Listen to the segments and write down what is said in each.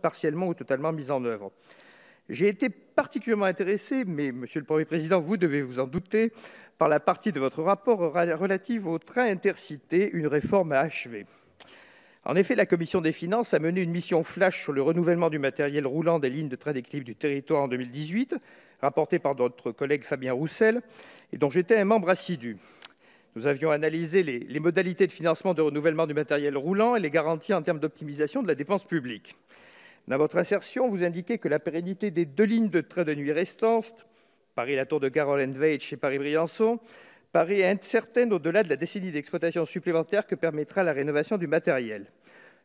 partiellement ou totalement mise en œuvre. J'ai été particulièrement intéressé, mais Monsieur le Premier Président, vous devez vous en douter, par la partie de votre rapport relative aux trains intercités, une réforme à achever. En effet, la Commission des finances a mené une mission flash sur le renouvellement du matériel roulant des lignes de train d'équilibre du territoire en 2018, rapportée par notre collègue Fabien Roussel, et dont j'étais un membre assidu. Nous avions analysé les, modalités de financement de renouvellement du matériel roulant et les garanties en termes d'optimisation de la dépense publique. Dans votre insertion, vous indiquez que la pérennité des deux lignes de train de nuit restantes, Paris-La Tour de Carole Veitch et Paris-Briançon, paraît incertaine au-delà de la décennie d'exploitation supplémentaire que permettra la rénovation du matériel.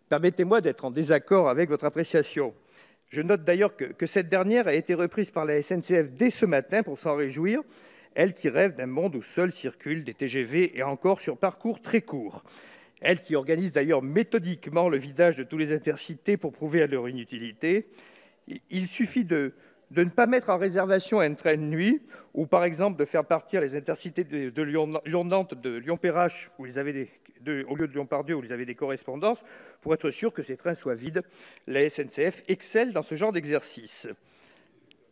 Permettez-moi d'être en désaccord avec votre appréciation. Je note d'ailleurs que, cette dernière a été reprise par la SNCF dès ce matin pour s'en réjouir, elle qui rêve d'un monde où seuls circulent des TGV et encore sur parcours très courts. Elle qui organise d'ailleurs méthodiquement le vidage de tous les intercités pour prouver à leur inutilité. Il suffit de, ne pas mettre en réservation un train de nuit ou par exemple de faire partir les intercités de, Lyon-Nantes, de Lyon-Perrache, où au lieu de Lyon-Pardieu, où ils avaient des correspondances, pour être sûr que ces trains soient vides. La SNCF excelle dans ce genre d'exercice.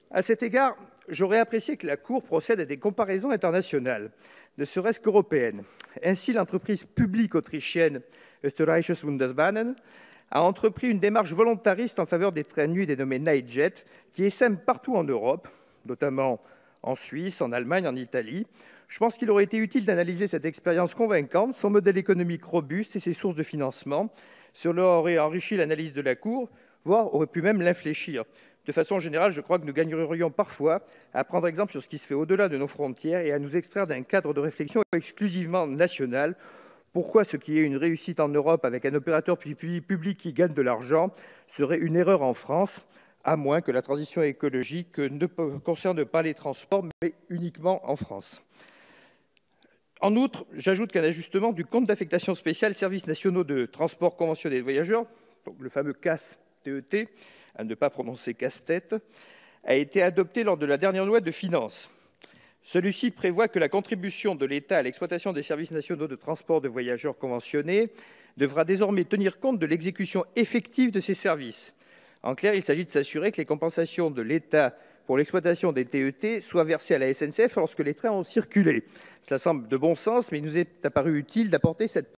À cet égard, j'aurais apprécié que la Cour procède à des comparaisons internationales, ne serait-ce qu'européennes. Ainsi, l'entreprise publique autrichienne Österreichische Bundesbahnen a entrepris une démarche volontariste en faveur des trains nuits dénommés Nightjet, qui essaiment partout en Europe, notamment en Suisse, en Allemagne, en Italie. Je pense qu'il aurait été utile d'analyser cette expérience convaincante, son modèle économique robuste et ses sources de financement. Cela aurait enrichi l'analyse de la Cour, voire aurait pu même l'infléchir. De façon générale, je crois que nous gagnerions parfois à prendre exemple sur ce qui se fait au-delà de nos frontières et à nous extraire d'un cadre de réflexion exclusivement national. Pourquoi ce qui est une réussite en Europe avec un opérateur public qui gagne de l'argent serait une erreur en France, à moins que la transition écologique ne concerne pas les transports, mais uniquement en France en outre, j'ajoute qu'un ajustement du compte d'affectation spéciale Services nationaux de transport conventionnel de voyageurs, donc le fameux CAS TET, à ne pas prononcer casse-tête, a été adopté lors de la dernière loi de finances. Celui-ci prévoit que la contribution de l'État à l'exploitation des services nationaux de transport de voyageurs conventionnés devra désormais tenir compte de l'exécution effective de ces services. En clair, il s'agit de s'assurer que les compensations de l'État pour l'exploitation des TET e soient versées à la SNCF lorsque les trains ont circulé. Cela semble de bon sens, mais il nous est apparu utile d'apporter cette